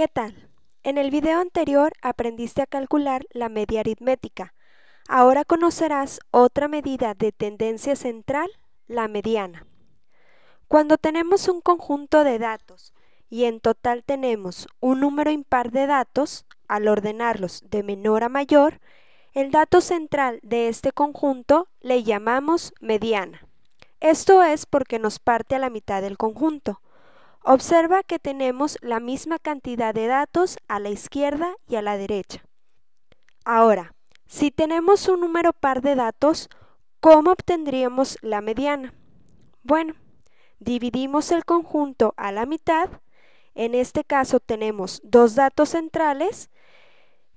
¿Qué tal? En el video anterior aprendiste a calcular la media aritmética. Ahora conocerás otra medida de tendencia central, la mediana. Cuando tenemos un conjunto de datos y en total tenemos un número impar de datos, al ordenarlos de menor a mayor, el dato central de este conjunto le llamamos mediana. Esto es porque nos parte a la mitad del conjunto. Observa que tenemos la misma cantidad de datos a la izquierda y a la derecha. Ahora, si tenemos un número par de datos, ¿cómo obtendríamos la mediana? Bueno, dividimos el conjunto a la mitad. En este caso tenemos dos datos centrales.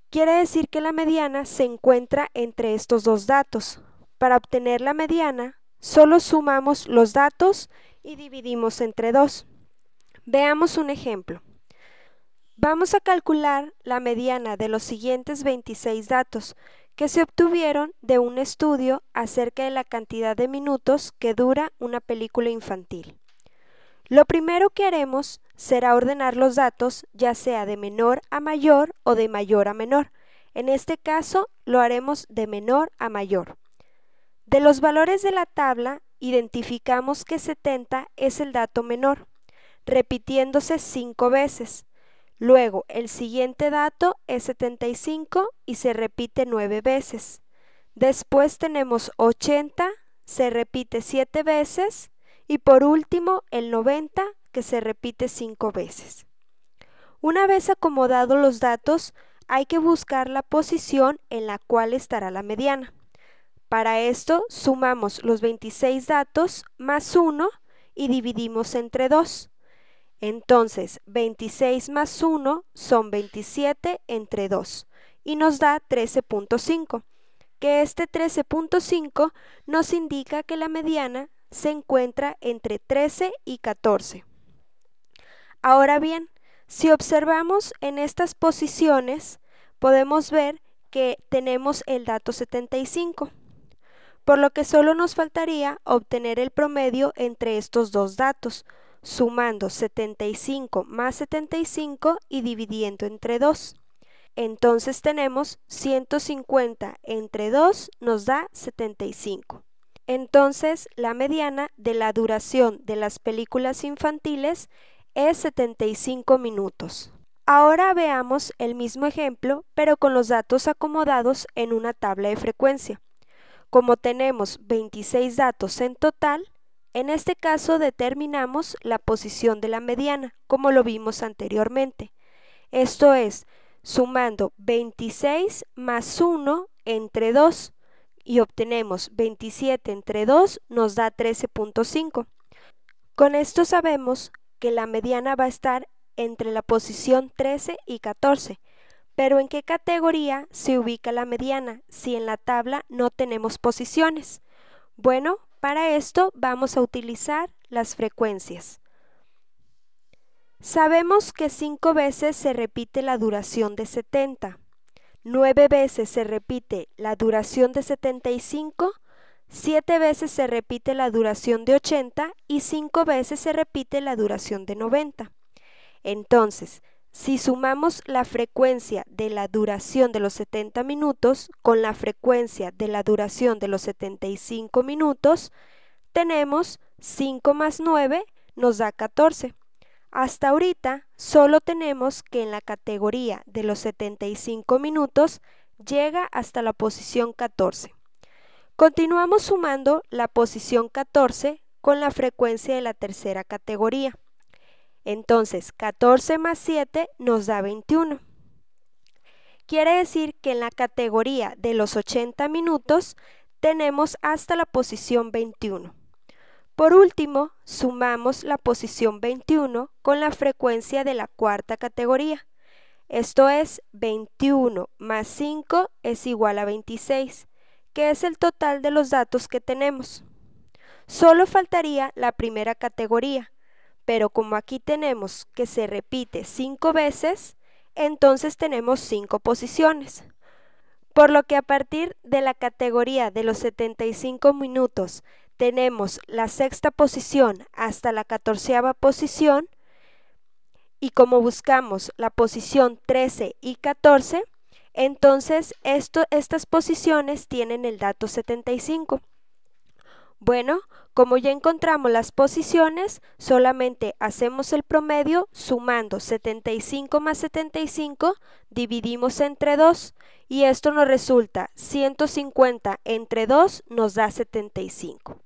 Quiere decir que la mediana se encuentra entre estos dos datos. Para obtener la mediana, solo sumamos los datos y dividimos entre dos. Veamos un ejemplo. Vamos a calcular la mediana de los siguientes 26 datos que se obtuvieron de un estudio acerca de la cantidad de minutos que dura una película infantil. Lo primero que haremos será ordenar los datos ya sea de menor a mayor o de mayor a menor. En este caso lo haremos de menor a mayor. De los valores de la tabla, identificamos que 70 es el dato menor repitiéndose 5 veces. Luego, el siguiente dato es 75 y se repite nueve veces. Después tenemos 80, se repite 7 veces. Y por último, el 90, que se repite 5 veces. Una vez acomodados los datos, hay que buscar la posición en la cual estará la mediana. Para esto sumamos los 26 datos más 1 y dividimos entre 2. Entonces, 26 más 1 son 27 entre 2 y nos da 13.5, que este 13.5 nos indica que la mediana se encuentra entre 13 y 14. Ahora bien, si observamos en estas posiciones, podemos ver que tenemos el dato 75, por lo que solo nos faltaría obtener el promedio entre estos dos datos, sumando 75 más 75 y dividiendo entre 2. Entonces tenemos 150 entre 2 nos da 75. Entonces la mediana de la duración de las películas infantiles es 75 minutos. Ahora veamos el mismo ejemplo, pero con los datos acomodados en una tabla de frecuencia. Como tenemos 26 datos en total, en este caso determinamos la posición de la mediana, como lo vimos anteriormente. Esto es, sumando 26 más 1 entre 2 y obtenemos 27 entre 2 nos da 13.5. Con esto sabemos que la mediana va a estar entre la posición 13 y 14. Pero ¿en qué categoría se ubica la mediana si en la tabla no tenemos posiciones? Bueno, para esto vamos a utilizar las frecuencias. Sabemos que 5 veces se repite la duración de 70, 9 veces se repite la duración de 75, 7 veces se repite la duración de 80 y 5 veces se repite la duración de 90. Entonces, si sumamos la frecuencia de la duración de los 70 minutos con la frecuencia de la duración de los 75 minutos, tenemos 5 más 9 nos da 14. Hasta ahorita solo tenemos que en la categoría de los 75 minutos llega hasta la posición 14. Continuamos sumando la posición 14 con la frecuencia de la tercera categoría. Entonces, 14 más 7 nos da 21. Quiere decir que en la categoría de los 80 minutos tenemos hasta la posición 21. Por último, sumamos la posición 21 con la frecuencia de la cuarta categoría. Esto es 21 más 5 es igual a 26, que es el total de los datos que tenemos. Solo faltaría la primera categoría, pero como aquí tenemos que se repite cinco veces, entonces tenemos cinco posiciones. Por lo que a partir de la categoría de los 75 minutos tenemos la sexta posición hasta la catorceava posición y como buscamos la posición 13 y 14, entonces estas posiciones tienen el dato 75. Bueno, como ya encontramos las posiciones, solamente hacemos el promedio sumando 75 más 75, dividimos entre 2 y esto nos resulta 150 entre 2 nos da 75.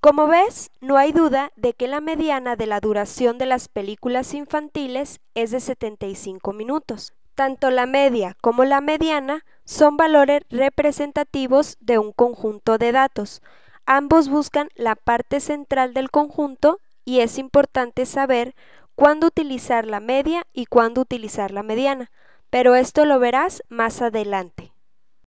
Como ves, no hay duda de que la mediana de la duración de las películas infantiles es de 75 minutos. Tanto la media como la mediana son valores representativos de un conjunto de datos, Ambos buscan la parte central del conjunto y es importante saber cuándo utilizar la media y cuándo utilizar la mediana, pero esto lo verás más adelante.